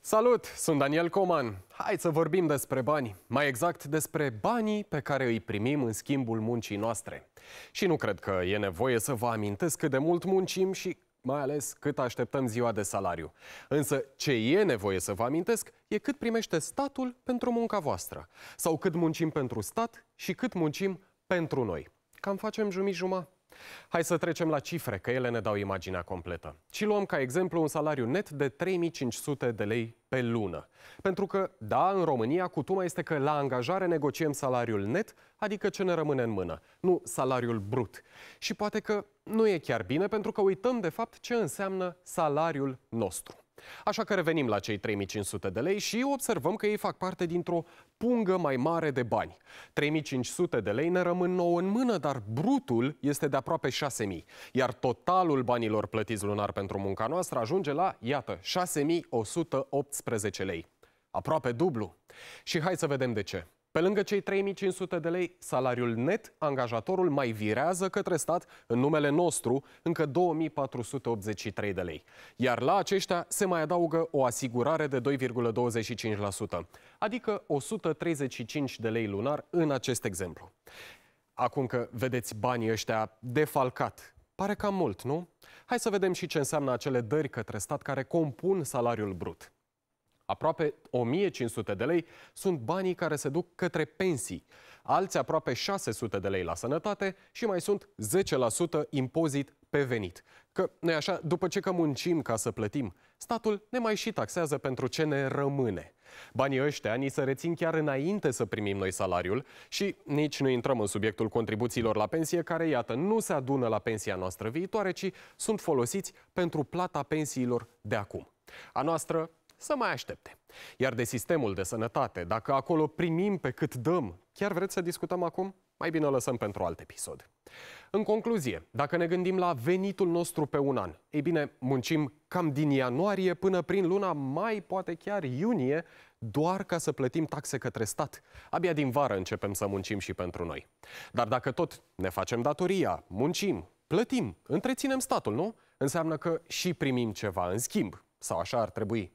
Salut! Sunt Daniel Coman. Hai să vorbim despre bani, mai exact despre banii pe care îi primim în schimbul muncii noastre. Și nu cred că e nevoie să vă amintesc cât de mult muncim și mai ales cât așteptăm ziua de salariu. Însă ce e nevoie să vă amintesc e cât primește statul pentru munca voastră, sau cât muncim pentru stat și cât muncim pentru noi. Cam facem jumătate? Hai să trecem la cifre, că ele ne dau imaginea completă. Și luăm ca exemplu un salariu net de 3500 de lei pe lună. Pentru că, da, în România, cutuma este că la angajare negociem salariul net, adică ce ne rămâne în mână, nu salariul brut. Și poate că nu e chiar bine pentru că uităm, de fapt, ce înseamnă salariul nostru. Așa că revenim la cei 3500 de lei și observăm că ei fac parte dintr-o pungă mai mare de bani. 3500 de lei ne rămân nouă în mână, dar brutul este de aproape 6000, iar totalul banilor plătiți lunar pentru munca noastră ajunge la, iată, 6118 lei. Aproape dublu. Și hai să vedem de ce. Pe lângă cei 3500 de lei, salariul net, angajatorul mai virează către stat, în numele nostru, încă 2483 de lei. Iar la aceștia se mai adaugă o asigurare de 2,25%, adică 135 de lei lunar în acest exemplu. Acum că vedeți banii ăștia defalcat, pare cam mult, nu? Hai să vedem și ce înseamnă acele dări către stat care compun salariul brut aproape 1500 de lei, sunt banii care se duc către pensii, alți aproape 600 de lei la sănătate și mai sunt 10% impozit pe venit. Că, nu așa, după ce că muncim ca să plătim, statul ne mai și taxează pentru ce ne rămâne. Banii ăștia ni se rețin chiar înainte să primim noi salariul și nici nu intrăm în subiectul contribuțiilor la pensie, care, iată, nu se adună la pensia noastră viitoare, ci sunt folosiți pentru plata pensiilor de acum. A noastră să mai aștepte. Iar de sistemul de sănătate, dacă acolo primim pe cât dăm, chiar vreți să discutăm acum? Mai bine lăsăm pentru alt episod. În concluzie, dacă ne gândim la venitul nostru pe un an, ei bine, muncim cam din ianuarie până prin luna mai, poate chiar iunie, doar ca să plătim taxe către stat. Abia din vară începem să muncim și pentru noi. Dar dacă tot ne facem datoria, muncim, plătim, întreținem statul, nu? Înseamnă că și primim ceva în schimb, sau așa ar trebui.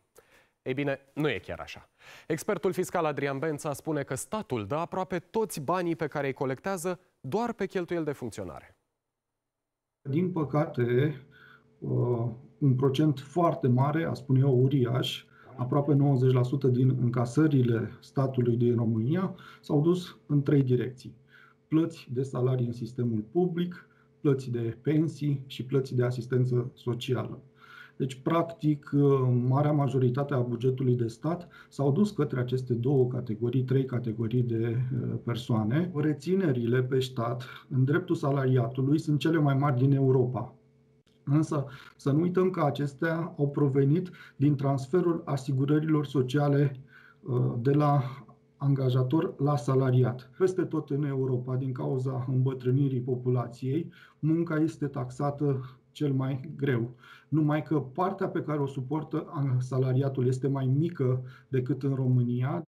Ei bine, nu e chiar așa. Expertul fiscal Adrian Bența spune că statul dă aproape toți banii pe care îi colectează doar pe cheltuieli de funcționare. Din păcate, uh, un procent foarte mare, a spune eu uriaș, aproape 90% din încasările statului din România s-au dus în trei direcții. Plăți de salarii în sistemul public, plăți de pensii și plăți de asistență socială. Deci, practic, uh, marea majoritate a bugetului de stat s-au dus către aceste două categorii, trei categorii de uh, persoane. Reținerile pe stat în dreptul salariatului sunt cele mai mari din Europa. Însă să nu uităm că acestea au provenit din transferul asigurărilor sociale uh, de la angajator la salariat. Peste tot în Europa, din cauza îmbătrânirii populației, munca este taxată cel mai greu. Numai că partea pe care o suportă salariatul este mai mică decât în România.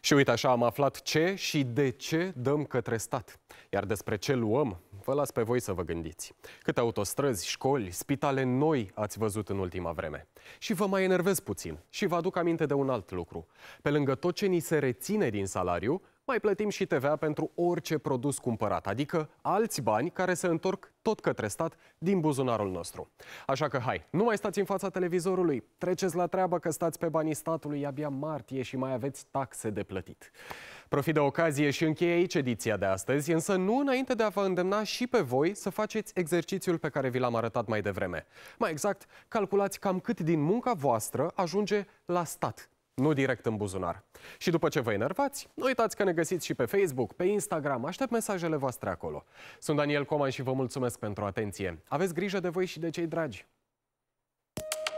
Și uite așa am aflat ce și de ce dăm către stat. Iar despre ce luăm, vă las pe voi să vă gândiți. Câte autostrăzi, școli, spitale noi ați văzut în ultima vreme. Și vă mai enervez puțin și vă aduc aminte de un alt lucru. Pe lângă tot ce ni se reține din salariu, mai plătim și TVA pentru orice produs cumpărat, adică alți bani care se întorc tot către stat, din buzunarul nostru. Așa că hai, nu mai stați în fața televizorului, treceți la treabă că stați pe banii statului abia martie și mai aveți taxe de plătit. Profit de ocazie și încheie aici ediția de astăzi, însă nu înainte de a vă îndemna și pe voi să faceți exercițiul pe care vi l-am arătat mai devreme. Mai exact, calculați cam cât din munca voastră ajunge la stat nu direct în buzunar. Și după ce vă enervați, nu uitați că ne găsiți și pe Facebook, pe Instagram, aștept mesajele voastre acolo. Sunt Daniel Coman și vă mulțumesc pentru atenție. Aveți grijă de voi și de cei dragi!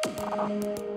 Thank you.